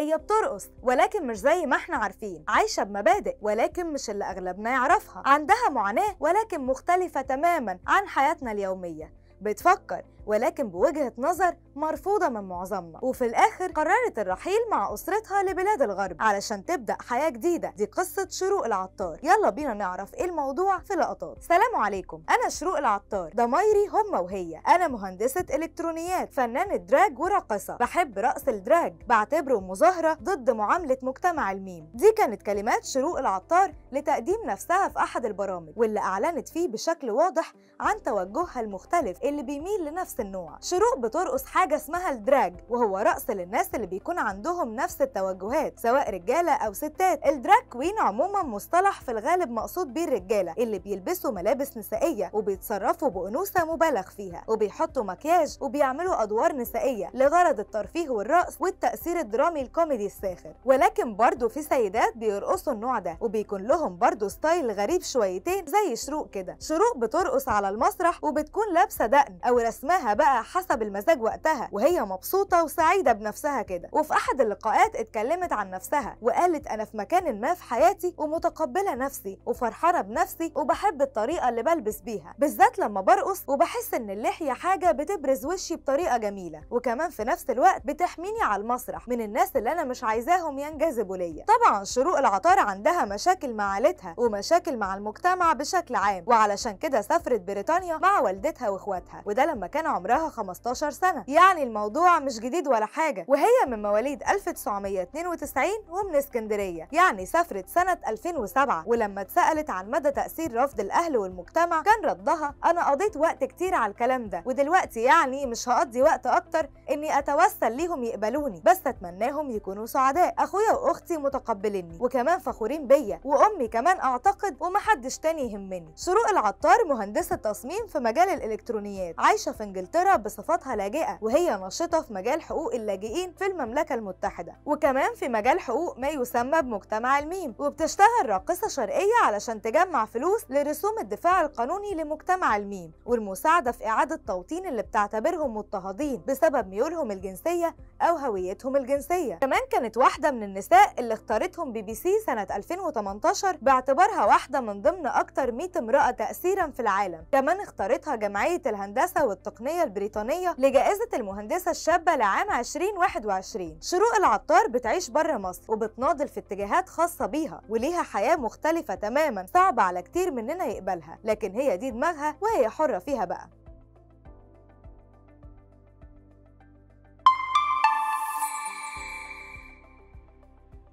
هي بترقص ولكن مش زي ما احنا عارفين عايشة بمبادئ ولكن مش اللي أغلبنا يعرفها عندها معاناة ولكن مختلفة تماما عن حياتنا اليومية بتفكر ولكن بوجهة نظر مرفوضة من معظمنا وفي الآخر قررت الرحيل مع أسرتها لبلاد الغرب علشان تبدأ حياة جديدة دي قصة شروق العطار يلا بينا نعرف إيه الموضوع في لقطات سلام عليكم أنا شروق العطار ضمايري هما وهي أنا مهندسة إلكترونيات فنانة دراج وراقصة بحب رقص الدراج بعتبره مظاهرة ضد معاملة مجتمع الميم دي كانت كلمات شروق العطار لتقديم نفسها في أحد البرامج واللي أعلنت فيه بشكل واضح عن توجهها المختلف اللي بيميل لنفس النوع شروق بترقص حاجة اسمها الدراج وهو رقص للناس اللي بيكون عندهم نفس التوجهات سواء رجالة أو ستات الدراج كوين عموما مصطلح في الغالب مقصود بيه الرجالة اللي بيلبسوا ملابس نسائية وبيتصرفوا بأنوثة مبالغ فيها وبيحطوا مكياج وبيعملوا أدوار نسائية لغرض الترفيه والرقص والتأثير الدرامي الكوميدي الساخر ولكن برضه في سيدات بيرقصوا النوع ده وبيكون لهم برضه ستايل غريب شويتين زي شروق كده شروق بترقص على المسرح وبتكون لابسة دقن أو رسمها بقى حسب المزاج وقتها وهي مبسوطة وسعيدة بنفسها كده وفي أحد اللقاءات اتكلمت عن نفسها وقالت أنا في مكان ما في حياتي ومتقبلة نفسي وفرحانة بنفسي وبحب الطريقة اللي بلبس بيها بالذات لما برقص وبحس إن اللحية حاجة بتبرز وشي بطريقة جميلة وكمان في نفس الوقت بتحميني على المسرح من الناس اللي أنا مش عايزاهم ينجذبوا ليا طبعا شروق العطار عندها مشاكل مع عيلتها ومشاكل مع المجتمع بشكل عام وعلشان كده سافرت بريطانيا مع والدتها واخواتها وده لما كان عمرها 15 سنة يعني الموضوع مش جديد ولا حاجة وهي من مواليد 1992 ومن اسكندرية يعني سافرت سنة 2007 ولما اتسألت عن مدى تأثير رفض الأهل والمجتمع كان ردها أنا قضيت وقت كتير على الكلام ده ودلوقتي يعني مش هقضي وقت أكتر إني أتوسل ليهم يقبلوني بس أتمناهم يكونوا سعداء أخويا وأختي متقبليني وكمان فخورين بيا وأمي كمان أعتقد ومحدش تاني يهمني شروق العطار مهندسة تصميم في مجال الإلكترونيات عايشة في انجلترا بصفتها لاجئه وهي نشطه في مجال حقوق اللاجئين في المملكه المتحده وكمان في مجال حقوق ما يسمى بمجتمع الميم وبتشتغل راقصه شرقيه علشان تجمع فلوس لرسوم الدفاع القانوني لمجتمع الميم والمساعده في اعاده توطين اللي بتعتبرهم مضطهدين بسبب ميولهم الجنسيه او هويتهم الجنسيه كمان كانت واحده من النساء اللي اختارتهم بي بي سي سنه 2018 باعتبارها واحده من ضمن اكتر 100 امراه تاثيرا في العالم كمان اختارتها جمعيه الهندسه والتقنيه العالمية البريطانية لجائزة المهندسة الشابة لعام 2021 شروق العطار بتعيش بره مصر وبتناضل في اتجاهات خاصة بيها وليها حياة مختلفة تماما صعبة على كتير مننا يقبلها لكن هي دي دماغها وهي حرة فيها بقى